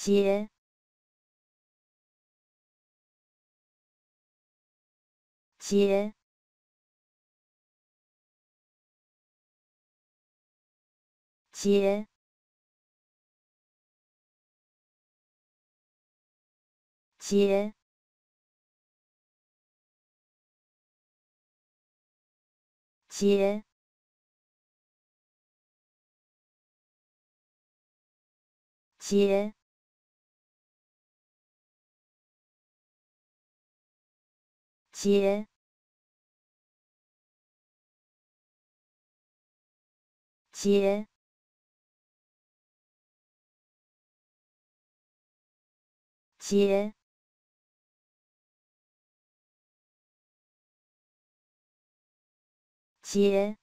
节节节节节节。节节节节。